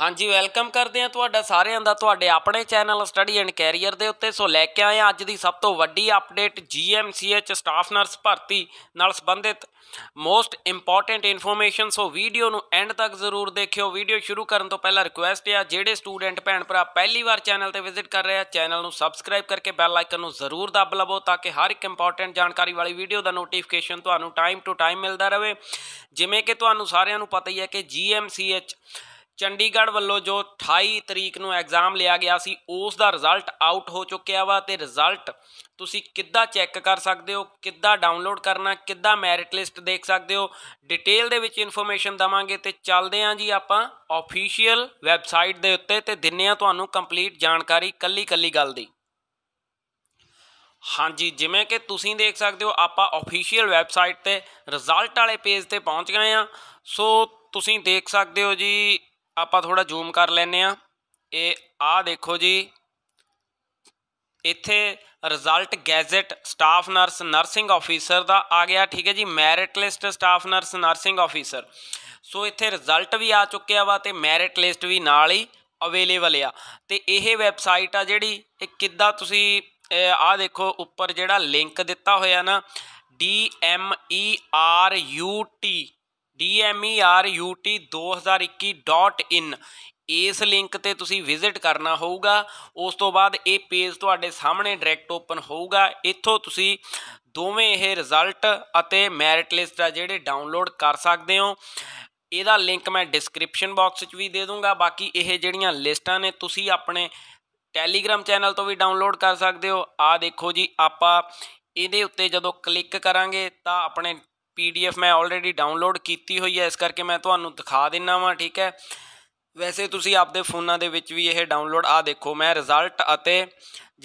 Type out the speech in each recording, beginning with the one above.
ਹਾਂਜੀ ਵੈਲਕਮ ਕਰਦੇ ਆ ਤੁਹਾਡਾ ਸਾਰਿਆਂ ਦਾ ਤੁਹਾਡੇ ਆਪਣੇ ਚੈਨਲ ਸਟੱਡੀ ਐਂਡ ਕੈਰੀਅਰ ਦੇ ਉੱਤੇ ਸੋ ਲੈ ਕੇ ਆਏ ਆ ਅੱਜ ਦੀ ਸਭ ਤੋਂ ਵੱਡੀ ਅਪਡੇਟ ਜੀਐਮਸੀਐਚ ਸਟਾਫ ਨਰਸ ਭਰਤੀ ਨਾਲ ਸੰਬੰਧਿਤ most important information so video ਨੂੰ ਐਂਡ ਤੱਕ ਜ਼ਰੂਰ ਦੇਖਿਓ ਵੀਡੀਓ ਸ਼ੁਰੂ ਕਰਨ ਤੋਂ ਪਹਿਲਾਂ ਰਿਕੁਐਸਟ ਹੈ ਜਿਹੜੇ ਸਟੂਡੈਂਟ ਭੈਣ ਭਰਾ ਪਹਿਲੀ ਵਾਰ ਚੈਨਲ ਤੇ ਵਿਜ਼ਿਟ ਕਰ ਰਹੇ ਆ ਚੈਨਲ ਨੂੰ ਸਬਸਕ੍ਰਾਈਬ ਕਰਕੇ ਬੈਲ ਆਈਕਨ ਨੂੰ ਜ਼ਰੂਰ ਦਬ ਲਵੋ ਤਾਂ ਕਿ ਹਰ ਇੱਕ ਇੰਪੋਰਟੈਂਟ ਜਾਣਕਾਰੀ ਵਾਲੀ ਵੀਡੀਓ ਦਾ ਨੋਟੀਫਿਕੇਸ਼ਨ ਤੁਹਾਨੂੰ ਟਾਈਮ ਟੂ ਟਾਈਮ ਮਿਲਦਾ ਰਹੇ ਜਿਵੇਂ ਕਿ ਤੁਹਾਨੂੰ ਸਾਰਿਆਂ ਨੂੰ ਪਤਾ ਹੀ ਹੈ ਕਿ ਜੀਐਮਸੀਐਚ ਚੰਡੀਗੜ੍ਹ ਵੱਲੋਂ ਜੋ 28 ਤਰੀਕ ਨੂੰ ਐਗਜ਼ਾਮ ਲਿਆ ਗਿਆ ਸੀ ਉਸ ਦਾ ਰਿਜ਼ਲਟ ਆਊਟ ਹੋ ਚੁੱਕਿਆ ਵਾ ਤੇ ਰਿਜ਼ਲਟ ਤੁਸੀਂ ਕਿੱਦਾਂ ਚੈੱਕ ਕਰ ਸਕਦੇ ਹੋ ਕਿੱਦਾਂ ਡਾਊਨਲੋਡ ਕਰਨਾ ਕਿੱਦਾਂ ਮੈਰਿਟ ਲਿਸਟ ਦੇਖ ਸਕਦੇ ਹੋ ਡਿਟੇਲ ਦੇ ਵਿੱਚ ਇਨਫੋਰਮੇਸ਼ਨ ਦਵਾਂਗੇ ਤੇ ਚੱਲਦੇ ਆਂ ਜੀ ਆਪਾਂ ਅਫੀਸ਼ੀਅਲ ਵੈਬਸਾਈਟ ਦੇ ਉੱਤੇ ਤੇ ਦਿੰਨੇ ਆ ਤੁਹਾਨੂੰ ਕੰਪਲੀਟ ਜਾਣਕਾਰੀ ਕੱਲੀ-ਕੱਲੀ ਗੱਲ ਦੀ ਹਾਂਜੀ ਜਿਵੇਂ ਕਿ ਤੁਸੀਂ ਦੇਖ ਸਕਦੇ ਹੋ ਆਪਾਂ ਅਫੀਸ਼ੀਅਲ ਵੈਬਸਾਈਟ ਤੇ ਰਿਜ਼ਲਟ ਵਾਲੇ ਪੇਜ ਤੇ ਪਹੁੰਚ ਗਏ ਆ ਸੋ ਤੁਸੀਂ ਦੇਖ ਸਕਦੇ ਹੋ ਜੀ ਆਪਾਂ ਥੋੜਾ ਜ਼ੂਮ ਕਰ ਲੈਨੇ ਆ ਇਹ ਆ ਦੇਖੋ ਜੀ ਇੱਥੇ result gazette staff nurse nursing officer ਦਾ ਆ ਗਿਆ ਠੀਕ ਹੈ ਜੀ merit list staff nurse nursing officer so ਇੱਥੇ ਰਿਜ਼ਲਟ ਵੀ ਆ ਚੁੱਕਿਆ ਵਾ ਤੇ ਮੈਰਿਟ ਲਿਸਟ ਵੀ ਨਾਲ ਹੀ ਅਵੇਲੇਬਲ ਆ ਤੇ ਇਹ ਵੈਬਸਾਈਟ ਆ ਜਿਹੜੀ ਇਹ ਕਿੱਦਾਂ ਤੁਸੀਂ ਆ ਦੇਖੋ ਉੱਪਰ ਜਿਹੜਾ ਲਿੰਕ ਦਿੱਤਾ ਹੋਇਆ ਨਾ D M E R U T dmerut2021.in ਇਸ ਲਿੰਕ ਤੇ ਤੁਸੀਂ ਵਿਜ਼ਿਟ ਕਰਨਾ ਹੋਊਗਾ ਉਸ ਤੋਂ ਬਾਅਦ ਇਹ ਪੇਜ ਤੁਹਾਡੇ ਸਾਹਮਣੇ ਡਾਇਰੈਕਟ ਓਪਨ ਹੋਊਗਾ ਇੱਥੋਂ ਤੁਸੀਂ ਦੋਵੇਂ ਇਹ ਰਿਜ਼ਲਟ ਅਤੇ ਮੈਰਿਟ ਲਿਸਟ ਆ ਜਿਹੜੇ ਡਾਊਨਲੋਡ ਕਰ ਸਕਦੇ ਹੋ ਇਹਦਾ ਲਿੰਕ ਮੈਂ ਡਿਸਕ੍ਰਿਪਸ਼ਨ ਬਾਕਸ ਵਿੱਚ ਵੀ ਦੇ ਦੂੰਗਾ ਬਾਕੀ ਇਹ ਜਿਹੜੀਆਂ ਲਿਸਟਾਂ ਨੇ ਤੁਸੀਂ ਆਪਣੇ ਟੈਲੀਗ੍ਰam ਚੈਨਲ ਤੋਂ ਵੀ ਡਾਊਨਲੋਡ ਕਰ ਸਕਦੇ ਹੋ ਆ ਦੇਖੋ ਜੀ ਆਪਾਂ ਇਹਦੇ ਉੱਤੇ ਜਦੋਂ ਕਲਿੱਕ ਕਰਾਂਗੇ ਤਾਂ ਆਪਣੇ ਪੀਡੀਐਫ ਮੈਂ ਆਲਰੇਡੀ ਡਾਊਨਲੋਡ ਕੀਤੀ ਹੋਈ ਹੈ ਇਸ ਕਰਕੇ ਮੈਂ ਤੁਹਾਨੂੰ ਦਿਖਾ ਦਿੰਨਾ ਵਾਂ ਠੀਕ ਹੈ ਵੈਸੇ ਤੁਸੀਂ ਆਪਦੇ ਫੋਨਾਂ ਦੇ ਵਿੱਚ ਵੀ ਇਹ ਡਾਊਨਲੋਡ ਆ ਦੇਖੋ ਮੈਂ ਰਿਜ਼ਲਟ ਅਤੇ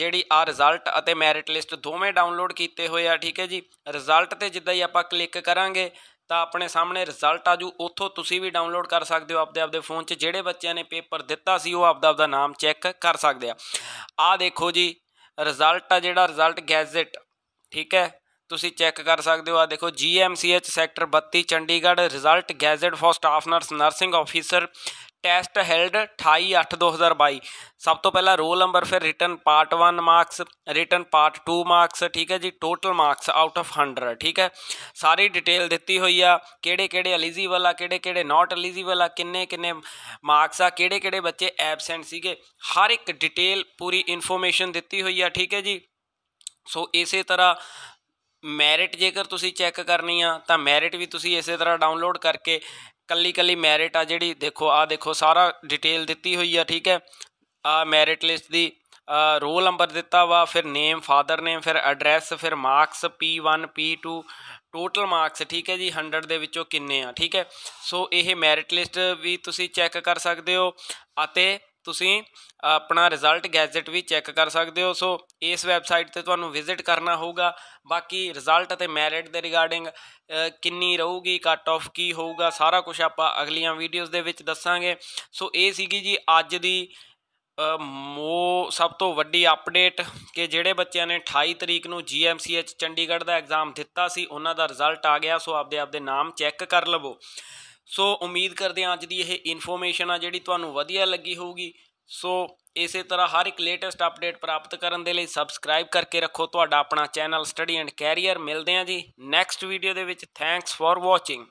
ਜਿਹੜੀ ਆ ਰਿਜ਼ਲਟ ਅਤੇ ਮੈਰਿਟ ਲਿਸਟ ਦੋਵੇਂ ਡਾਊਨਲੋਡ ਕੀਤੇ ਹੋਏ ਆ ਠੀਕ ਹੈ ਜੀ ਰਿਜ਼ਲਟ ਤੇ ਜਿੱਦਾਂ ਹੀ ਆਪਾਂ ਕਲਿੱਕ ਕਰਾਂਗੇ ਤਾਂ ਆਪਣੇ ਸਾਹਮਣੇ ਰਿਜ਼ਲਟ ਆ ਜੂ ਉੱਥੋਂ ਤੁਸੀਂ ਵੀ ਡਾਊਨਲੋਡ ਕਰ ਸਕਦੇ ਹੋ ਆਪਦੇ ਆਪਦੇ ਫੋਨ 'ਚ ਜਿਹੜੇ ਬੱਚਿਆਂ ਨੇ ਪੇਪਰ ਦਿੱਤਾ ਸੀ ਉਹ ਆਪਦਾ ਆਪਦਾ ਨਾਮ ਚੈੱਕ ਕਰ ਸਕਦੇ ਆ ਆ ਦੇਖੋ ਜੀ ਰਿਜ਼ਲਟ ਆ ਜਿਹੜਾ ਰਿਜ਼ਲਟ ਗੈਜ਼ਟ ਠੀਕ ਹੈ तुम चैक कर सकते हो आखो जी एम सी एच सैक्टर बत्ती Chandigarh result gazette for staff nurse nursing officer test held अठाई अठ दो हज़ार बई सब तो पहला रोल नंबर फिर written part one marks written part two marks ठीक है जी total marks out of hundred ठीक है सारी डिटेल दिती हुई है किड़े किड़े एलिजीबल आ किड़े नॉट एलिजीबल आ किन्ने किन्ने मार्क्स आ कि बच्चे एबसेंट से हर एक डिटेल पूरी इन्फोरमेन दिती हुई है ठीक है जी सो इस तरह ਮੈਰਿਟ ਜੇਕਰ ਤੁਸੀਂ ਚੈੱਕ ਕਰਨੀ ਆ ਤਾਂ ਮੈਰਿਟ ਵੀ ਤੁਸੀਂ ਇਸੇ ਤਰ੍ਹਾਂ ਡਾਊਨਲੋਡ ਕਰਕੇ ਕੱਲੀ ਕੱਲੀ ਮੈਰਿਟ ਆ ਜਿਹੜੀ ਦੇਖੋ ਆ ਦੇਖੋ ਸਾਰਾ ਡਿਟੇਲ ਦਿੱਤੀ ਹੋਈ ਆ ਠੀਕ ਹੈ ਆ ਮੈਰਿਟ ਲਿਸਟ ਦੀ ਰੋਲ ਨੰਬਰ ਦਿੱਤਾ ਵਾ ਫਿਰ ਨੇਮ ਫਾਦਰ ਨੇਮ ਫਿਰ ਐਡਰੈਸ ਫਿਰ marks P1 P2 total marks ਠੀਕ ਹੈ ਜੀ 100 ਦੇ ਵਿੱਚੋਂ ਕਿੰਨੇ ਆ ਠੀਕ ਹੈ ਸੋ ਇਹ ਮੈਰਿਟ ਲਿਸਟ ਵੀ ਤੁਸੀਂ ਚੈੱਕ ਕਰ ਸਕਦੇ ਹੋ ਅਤੇ ਤੁਸੀਂ ਆਪਣਾ ਰਿਜ਼ਲਟ ਗੈਜ਼ਟ ਵੀ ਚੈੱਕ ਕਰ ਸਕਦੇ ਹੋ ਸੋ ਇਸ ਵੈਬਸਾਈਟ ਤੇ ਤੁਹਾਨੂੰ ਵਿਜ਼ਿਟ ਕਰਨਾ ਹੋਊਗਾ ਬਾਕੀ ਰਿਜ਼ਲਟ ਅਤੇ ਮੈਰਿਟ ਦੇ ਰਿਗਾਰਡਿੰਗ ਕਿੰਨੀ ਰਹੂਗੀ ਕੱਟ ਆਫ ਕੀ ਹੋਊਗਾ ਸਾਰਾ ਕੁਝ ਆਪਾਂ ਅਗਲੀਆਂ ਵੀਡੀਓਜ਼ ਦੇ ਵਿੱਚ ਦੱਸਾਂਗੇ ਸੋ ਇਹ ਸੀਗੀ ਜੀ ਅੱਜ ਦੀ ਮੋ ਸਭ ਤੋਂ ਵੱਡੀ ਅਪਡੇਟ ਕਿ ਜਿਹੜੇ ਬੱਚਿਆਂ ਨੇ 28 ਤਰੀਕ ਨੂੰ ਜੀਐਮਸੀਐਚ ਚੰਡੀਗੜ੍ਹ ਦਾ ਐਗਜ਼ਾਮ ਦਿੱਤਾ ਸੀ ਉਹਨਾਂ ਦਾ ਰਿਜ਼ਲਟ ਆ ਗਿਆ ਸੋ ਆਪਦੇ ਆਪਦੇ ਨਾਮ ਚੈੱਕ ਕਰ ਲਵੋ ਸੋ ਉਮੀਦ ਕਰਦੇ ਹਾਂ ਅੱਜ ਦੀ ਇਹ ਇਨਫੋਰਮੇਸ਼ਨ ਆ ਜਿਹੜੀ ਤੁਹਾਨੂੰ ਵਧੀਆ ਲੱਗੀ ਹੋਊਗੀ ਸੋ ਇਸੇ ਤਰ੍ਹਾਂ ਹਰ ਇੱਕ ਲੇਟੈਸਟ ਅਪਡੇਟ ਪ੍ਰਾਪਤ ਕਰਨ ਦੇ ਲਈ ਸਬਸਕ੍ਰਾਈਬ ਕਰਕੇ ਰੱਖੋ ਤੁਹਾਡਾ ਆਪਣਾ ਚੈਨਲ ਸਟੱਡੀ ਐਂਡ ਕੈਰੀਅਰ ਮਿਲਦੇ ਆਂ ਜੀ ਨੈਕਸਟ ਵੀਡੀਓ ਦੇ ਵਿੱਚ ਥੈਂਕਸ ਫਾਰ ਵਾਚਿੰਗ